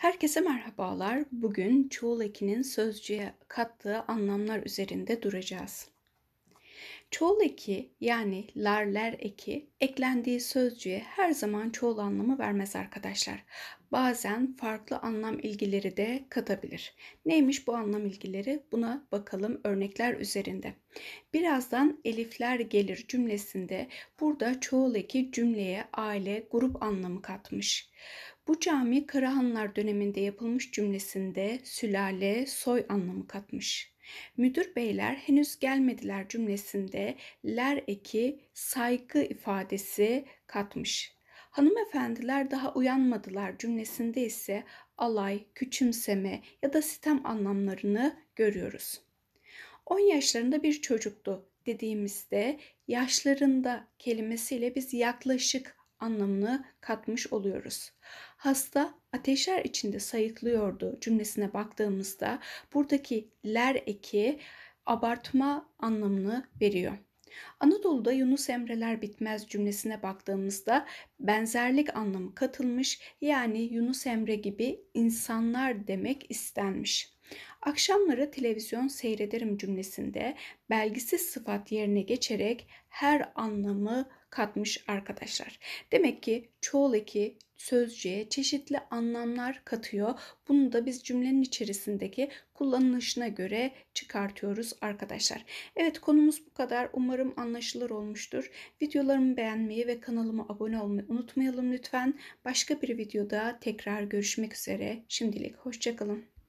Herkese merhabalar. Bugün çoğul ekinin sözcüğe kattığı anlamlar üzerinde duracağız. Çoğul eki yani larler eki eklendiği sözcüğe her zaman çoğul anlamı vermez arkadaşlar. Bazen farklı anlam ilgileri de katabilir. Neymiş bu anlam ilgileri? Buna bakalım örnekler üzerinde. Birazdan elifler gelir cümlesinde burada çoğul eki cümleye aile, grup anlamı katmış. Bu cami Karahanlar döneminde yapılmış cümlesinde sülale, soy anlamı katmış. Müdür beyler henüz gelmediler cümlesinde ler eki saygı ifadesi katmış. Hanımefendiler daha uyanmadılar cümlesinde ise alay, küçümseme ya da sitem anlamlarını görüyoruz. 10 yaşlarında bir çocuktu dediğimizde yaşlarında kelimesiyle biz yaklaşık anlamını katmış oluyoruz. Hasta ateşler içinde sayıklıyordu cümlesine baktığımızda buradaki ler eki abartma anlamını veriyor. Anadolu'da Yunus Emreler bitmez cümlesine baktığımızda benzerlik anlamı katılmış yani Yunus Emre gibi insanlar demek istenmiş. Akşamları televizyon seyrederim cümlesinde belgisiz sıfat yerine geçerek her anlamı katmış arkadaşlar. Demek ki çoğul eki sözcüğe çeşitli anlamlar katıyor. Bunu da biz cümlenin içerisindeki kullanılışına göre çıkartıyoruz arkadaşlar. Evet konumuz bu kadar. Umarım anlaşılır olmuştur. Videolarımı beğenmeyi ve kanalıma abone olmayı unutmayalım lütfen. Başka bir videoda tekrar görüşmek üzere. Şimdilik hoşçakalın.